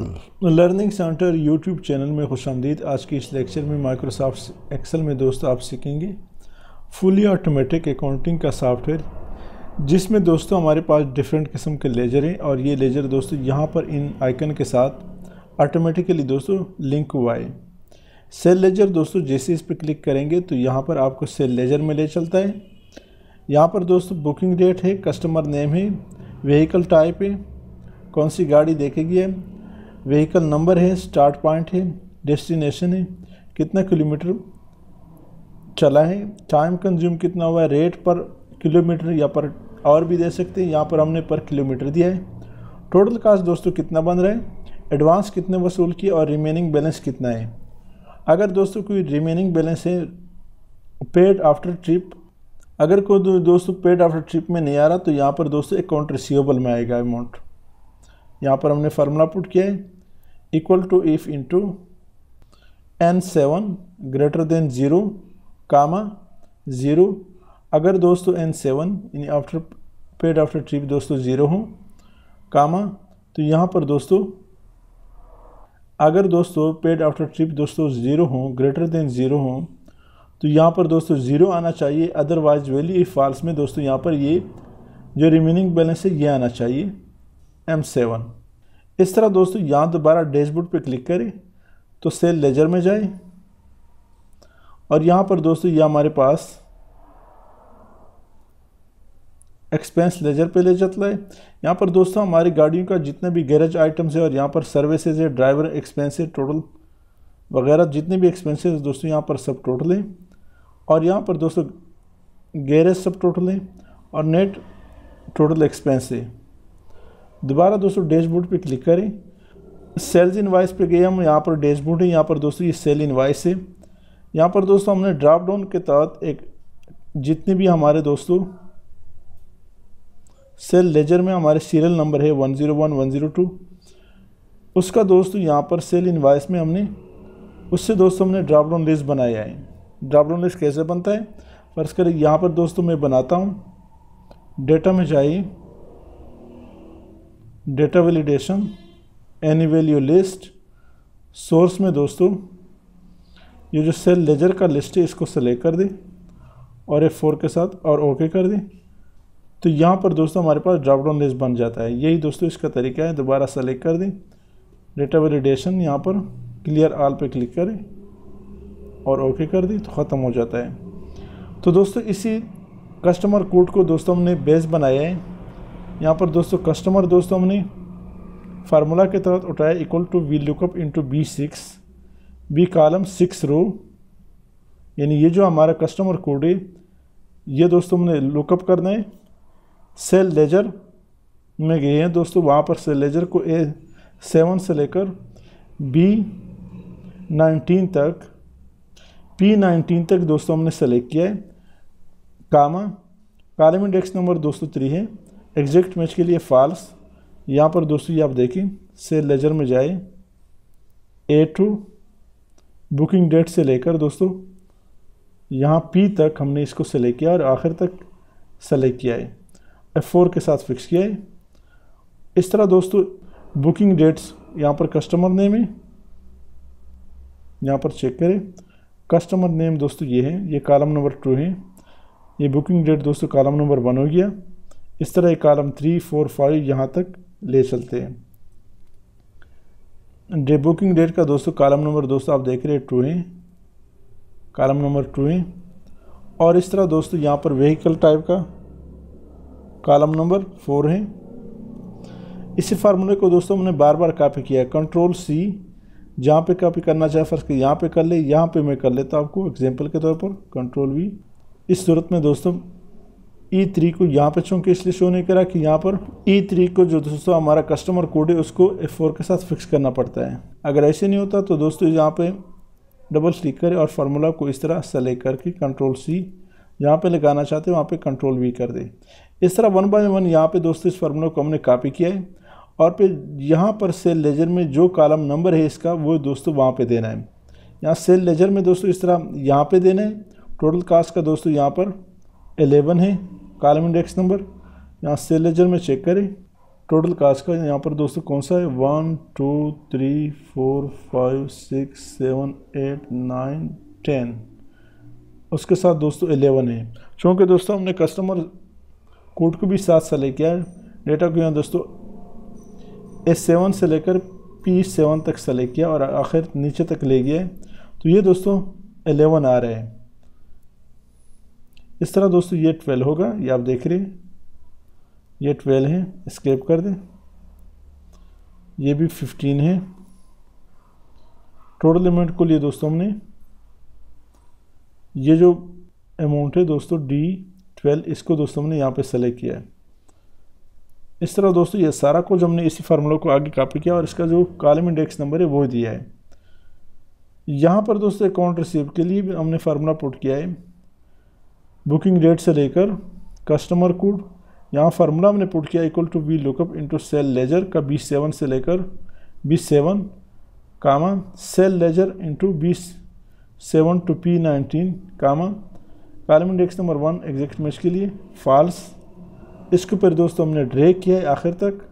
learning centre YouTube channel में खुश आमदीद आज के इस लेक्चर में माइक्रोसॉफ्ट एक्सेल में दोस्तों आप सीखेंगे फुली ऑटोमेटिक अकाउंटिंग का सॉफ्टवेयर जिसमें दोस्तों हमारे पास डिफरेंट किस्म के लेजर हैं और ये लेजर दोस्तों यहाँ पर इन आइकन के साथ ऑटोमेटिकली दोस्तों लिंक हुआ है सेल लेजर दोस्तों जैसे इस पर क्लिक करेंगे तो यहाँ पर आपको सेल लेजर में ले चलता है यहाँ पर दोस्तों बुकिंग डेट है कस्टमर नेम है व्हीकल टाइप है कौन सी गाड़ी देखेगी है व्हीकल नंबर है स्टार्ट पॉइंट है डेस्टिनेशन है कितना किलोमीटर चला है टाइम कंज्यूम कितना हुआ है रेट पर किलोमीटर या पर और भी दे सकते हैं यहाँ पर हमने पर किलोमीटर दिया है टोटल कास्ट दोस्तों कितना बन रहा है एडवांस कितने वसूल किए और रिमेनिंग बैलेंस कितना है अगर दोस्तों कोई रिमेनिंग बैलेंस है पेड आफ्टर ट्रिप अगर कोई दोस्तों पेड आफ्टर ट्रिप में नहीं आ रहा तो यहाँ पर दोस्तों अकाउंट रिसीवेबल में आएगा अमाउंट यहाँ पर हमने फार्मूला पुट किया है equal to if into n7 greater than zero comma zero अगर दोस्तों एन सेवन यानी आफ्टर पेड आफ्टर ट्रिप दोस्तों ज़ीरो हो कामा तो यहाँ पर दोस्तों अगर दोस्तों पेड आफ्टर ट्रिप दोस्तों ज़ीरो हो ग्रेटर देन ज़ीरो हो तो यहाँ पर दोस्तों ज़ीरो आना चाहिए अदरवाइज वैल्यू इफ फॉल्स में दोस्तों यहाँ पर ये जो रिमेनिंग बैलेंस है ये आना चाहिए एम सेवन इस तरह दोस्तों यहाँ दोबारा डैशबोर्ड पे क्लिक करें तो सेल लेजर में जाए और यहाँ पर दोस्तों यह हमारे पास एक्सपेंस लेजर पे ले जाता है यहाँ पर दोस्तों हमारी गाड़ियों का जितने भी गैरेज आइटम्स है और यहाँ पर सर्विसेज है ड्राइवर एक्सपेंस है टोटल वगैरह जितने भी एक्सपेंसेस दोस्तों यहाँ पर सब टोटल हैं और यहाँ पर दोस्तों गैरेज सब टोटल हैं और नेट टोटल एक्सपेंस है दोबारा दोस्तों डैशबोर्ड पे क्लिक करें सेल्स इनवाइस पे गए हम यहाँ पर डैशबोर्ड है यहाँ पर दोस्तों ये सेल इनवाइस है यहाँ पर दोस्तों हमने ड्राप डाउन के तहत एक जितने भी हमारे दोस्तों सेल लेजर में हमारे सीरियल नंबर है one zero one one zero two उसका दोस्तों यहाँ पर सेल इनवाइस में हमने उससे दोस्तों हमने ड्राप डाउन लिस्ट बनाया है ड्राप डाउन लिस्ट कैसे बनता है फर्स्ट करें यहाँ पर दोस्तों मैं बनाता हूँ डेटा में चाहिए data validation any value list source में दोस्तों ये जो सेल लेजर का लिस्ट है इसको सेलेक्ट कर दें और एफ फोर के साथ और ओके कर दें तो यहाँ पर दोस्तों हमारे पास ड्रॉप डाउन लिस्ट बन जाता है यही दोस्तों इसका तरीका है दोबारा सेलेक्ट कर दें डेटा वैलिडेशन यहाँ पर क्लियर आल पर क्लिक करें और ओके कर दें तो ख़त्म हो जाता है तो दोस्तों इसी कस्टमर कोड को दोस्तों हमने बेस बनाया है यहाँ पर दोस्तों कस्टमर दोस्तों हमने फार्मूला के तहत उठाया equal to V lookup into B six B column six row यानी ये जो हमारा कस्टमर कोड है ये दोस्तों हमने लुकअप करना है सेल लेजर में गए हैं दोस्तों वहाँ पर सेल लेजर को ए सेवन से लेकर बी नाइनटीन तक पी नाइनटीन तक दोस्तों हमने सेलेक्ट किया है कामा कॉलम इंडेक्स नंबर दोस्तों थ्री है एग्जैक्ट मैच के लिए फॉल्स यहाँ पर दोस्तों ये आप देखें से लेजर में जाए ए टू बुकिंग डेट से लेकर दोस्तों यहाँ पी तक हमने इसको सेलेक्ट किया और आखिर तक सेलेक्ट किया है एफ फोर के साथ फिक्स किया है इस तरह दोस्तों बुकिंग डेट्स यहाँ पर कस्टमर नेम है यहाँ पर चेक करें कस्टमर नेम दोस्तों ये है ये कॉलम नंबर टू है ये बुकिंग डेट दोस्तों कॉलम नंबर वन हो गया इस तरह कॉलम थ्री फोर फाइव यहाँ तक ले चलते हैं डे बुकिंग डेट का दोस्तों कॉलम नंबर दोस्तों आप देख रहे हैं टू है कॉलम नंबर टू है और इस तरह दोस्तों यहाँ पर व्हीकल टाइप का कॉलम नंबर फोर है इसी फार्मूले को दोस्तों हमने बार बार कापी किया है कंट्रोल सी जहाँ पे कापी करना चाहे फर्स्ट यहाँ पे कर ले यहाँ पे मैं कर लेता आपको एग्जांपल के तौर पर कंट्रोल वी इस सूरत में दोस्तों ई थ्री को यहाँ पे चूँकि इसलिए शो नहीं करा कि यहाँ पर ई थ्री को जो दोस्तों हमारा कस्टमर कोड है उसको एफ फोर के साथ फिक्स करना पड़ता है अगर ऐसे नहीं होता तो दोस्तों यहाँ पे डबल क्लिक करें और फार्मूला को इस तरह सेलेक्ट करके कंट्रोल सी जहाँ पे लगाना चाहते हैं वहाँ पे कंट्रोल वी कर दें इस तरह वन बाय वन यहाँ पे दोस्तों इस फार्मूला को हमने कापी किया है और फिर यहाँ पर सेल लेजर में जो कॉलम नंबर है इसका वो दोस्तों वहाँ पर देना है यहाँ सेल लेजर में दोस्तों इस तरह यहाँ पर देना है टोटल कास्ट का दोस्तों यहाँ पर एलेवन है कॉलम इंडेक्स नंबर यहाँ सेलेजर लेजर में चेक करें टोटल कास्ट का यहाँ पर दोस्तों कौन सा है one two three four five six seven eight nine ten उसके साथ दोस्तों एलेवन है चूँकि दोस्तों हमने कस्टमर कोड को भी साथ सेलेक्ट किया है डेटा को यहाँ दोस्तों एस सेवन से लेकर पी सेवन तक सेलेक्ट किया और आखिर नीचे तक ले गया तो ये दोस्तों एलेवन आ रहे हैं इस तरह दोस्तों ये ट्वेल्व होगा ये आप देख रहे हैं ये ट्वेल्व है स्केप कर दें ये भी फिफ्टीन है टोटल अमाउंट को लिए दोस्तों हमने ये जो अमाउंट है दोस्तों डी ट्वेल्व इसको दोस्तों हमने यहाँ पे सेलेक्ट किया है इस तरह दोस्तों ये सारा कुछ हमने इसी फार्मूला को आगे कॉपी किया और इसका जो कॉलम इंडेक्स नंबर है वो दिया है यहाँ पर दोस्तों अकाउंट रिसीव के लिए भी हमने फार्मूला पुट किया है बुकिंग डेट से लेकर कस्टमर कोड यहाँ फार्मूला हमने पुट किया equal to V lookup into sale ledger का बीस सेवन से लेकर बीस seven comma sale ledger into बीस seven to P nineteen comma column index number one exact match के लिए फॉल्स इसके ऊपर दोस्तों हमने ड्रेक किया है आखिर तक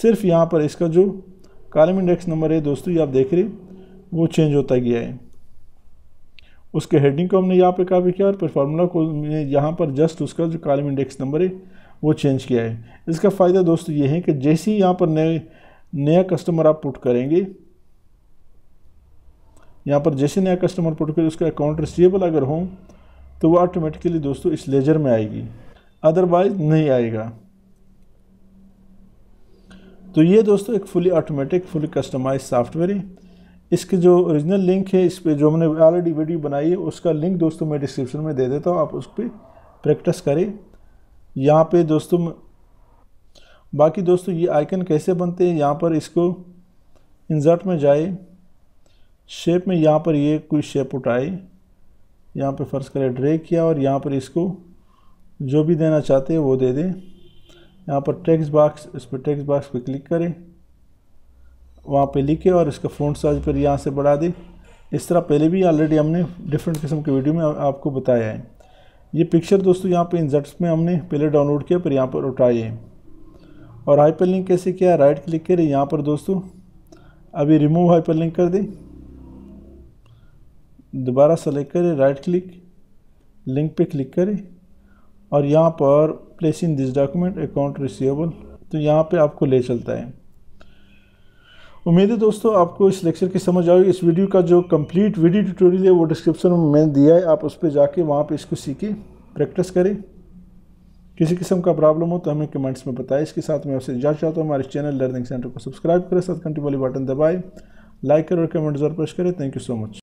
सिर्फ यहाँ पर इसका जो कॉलम इंडेक्स नंबर है दोस्तों ये आप देख रहे वो चेंज होता गया है उसके हेडिंग को हमने यहाँ पे कापी किया और फिर फार्मूला को यहाँ पर जस्ट उसका जो कॉलम इंडेक्स नंबर है वो चेंज किया है इसका फ़ायदा दोस्तों ये है कि जैसे ही यहाँ पर नए नया कस्टमर आप पुट करेंगे यहाँ पर जैसे नया कस्टमर पुट करें उसका अकाउंट रिसीवेबल अगर हो तो वो ऑटोमेटिकली दोस्तों इस लेजर में आएगी अदरवाइज नहीं आएगा तो ये दोस्तों एक fully automatic fully customize software है इसके जो ओरिजिनल लिंक है इस पर जो हमने ऑलरेडी वीडियो बनाई है उसका लिंक दोस्तों मैं डिस्क्रिप्शन में दे देता हूँ आप उस पर प्रैक्टिस करें यहाँ पे दोस्तों बाकी दोस्तों ये आइकन कैसे बनते हैं यहाँ पर इसको इंजर्ट में जाए शेप में यहाँ पर ये कोई शेप उठाए यहाँ पर फर्श करें ड्रे किया और यहाँ पर इसको जो भी देना चाहते हैं वो दे दें यहाँ पर टेक्स्ट बॉक्स इस पर टेक्स्ट बॉक्स पर क्लिक करें वहाँ पे लिखे और इसका फ़ॉन्ट साइज फिर यहाँ से बढ़ा दें इस तरह पहले भी ऑलरेडी हमने डिफरेंट किस्म के वीडियो में आपको बताया है ये पिक्चर दोस्तों यहाँ पे इंजर्ट्स में हमने पहले डाउनलोड किया फिर यहाँ पर उठाई है और लिंक कैसे किया राइट क्लिक करें यहाँ पर दोस्तों अभी रिमूव लिंक कर दें दोबारा सेलेक्ट करें राइट क्लिक लिंक पर क्लिक करें और यहाँ पर placing this document account receivable तो यहाँ पे आपको ले चलता है उम्मीद है दोस्तों आपको इस लेक्चर की समझ आएगी इस वीडियो का जो कंप्लीट वीडियो ट्यूटोरियल है वो डिस्क्रिप्शन में मैंने दिया है आप उस पर जाके वहाँ पे इसको सीखें प्रैक्टिस करें किसी किस्म का प्रॉब्लम हो तो हमें कमेंट्स में बताएं इसके साथ मैं आपसे जाना चाहता हूँ हमारे चैनल लर्निंग सेंटर को सब्सक्राइब करें साथ घंटे वाली बटन दबाएँ लाइक करें और कमेंट जरूर पेश करें थैंक यू सो मच